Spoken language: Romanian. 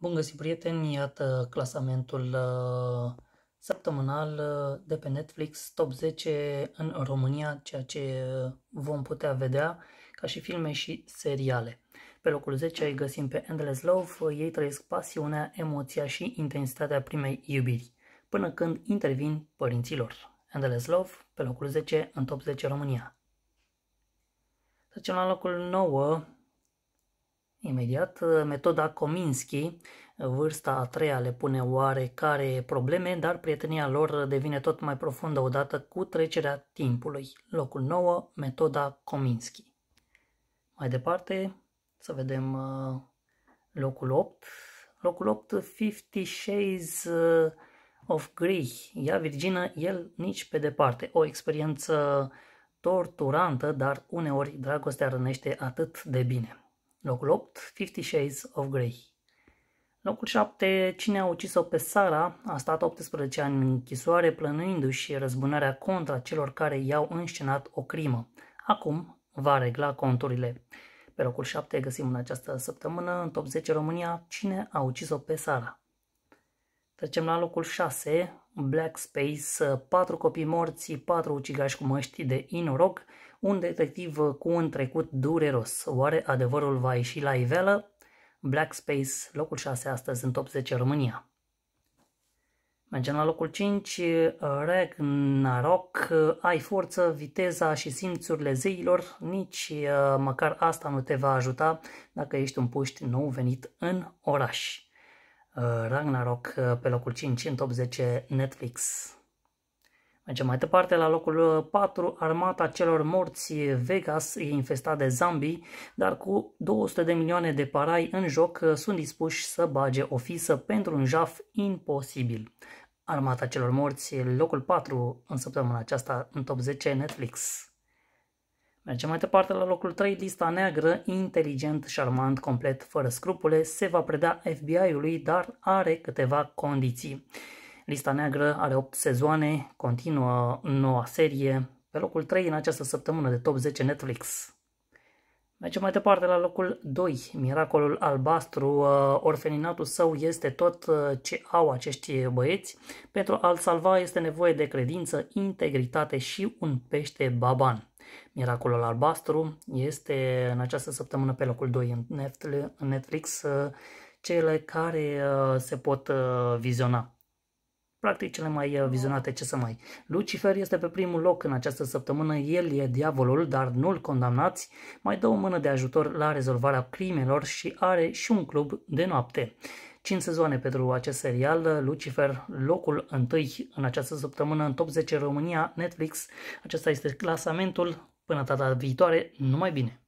Bun găsit, prieteni! Iată clasamentul uh, săptămânal uh, de pe Netflix, top 10 în România, ceea ce uh, vom putea vedea ca și filme și seriale. Pe locul 10 îi găsim pe Endless Love, ei trăiesc pasiunea, emoția și intensitatea primei iubiri, până când intervin părinților. Endless Love, pe locul 10, în top 10 România. Trecem la locul 9, Imediat, uh, metoda Cominsky, uh, vârsta a treia le pune oarecare probleme, dar prietenia lor uh, devine tot mai profundă odată cu trecerea timpului. Locul nouă, metoda Cominsky. Mai departe, să vedem locul 8. Locul 8, 50 Shades of Grey. Ea, Virgină, el nici pe departe. O experiență torturantă, dar uneori dragostea rănește atât de bine. Locul 8, Fifty Shades of Grey. Locul 7, cine a ucis-o pe Sara, a stat 18 ani în închisoare plănuindu-și răzbunarea contra celor care i-au înscenat o crimă. Acum va regla conturile. Pe locul 7 găsim în această săptămână, în top 10 România, cine a ucis-o pe Sara. Trecem la locul 6, Black Space, 4 copii morți, 4 ucigași cu măști de inoroc, un detectiv cu un trecut dureros. Oare adevărul va ieși la iveală? Black Space, locul 6 astăzi în top 10 România. Mergem la locul 5, Ragnarok, ai forță, viteza și simțurile zeilor, nici măcar asta nu te va ajuta dacă ești un puști nou venit în oraș. Uh, Ragnarok uh, pe locul 5 în top 10 Netflix. Mergem mai departe la locul 4, uh, armata celor morți Vegas e infestat de zombie, dar cu 200 de milioane de parai în joc sunt dispuși să bage o fisă pentru un jaf imposibil. Armata celor morți, locul 4 în săptămâna aceasta în top 10 Netflix. Mergem mai departe la locul 3, lista neagră, inteligent, șarmant, complet, fără scrupule, se va preda FBI-ului, dar are câteva condiții. Lista neagră are 8 sezoane, continuă noua serie, pe locul 3 în această săptămână de top 10 Netflix. Mergem mai departe la locul 2, Miracolul Albastru, uh, orfelinatul său este tot uh, ce au acești băieți. Pentru a-l salva este nevoie de credință, integritate și un pește baban. Miracolul Albastru este în această săptămână pe locul 2 în Netflix uh, cele care uh, se pot uh, viziona. Practic cele mai vizionate, ce să mai. Lucifer este pe primul loc în această săptămână, el e diavolul, dar nu-l condamnați, mai dă o mână de ajutor la rezolvarea crimelor și are și un club de noapte. 5 sezoane pentru acest serial, Lucifer, locul întâi în această săptămână în top 10 România, Netflix. Acesta este clasamentul. Până data viitoare, numai bine!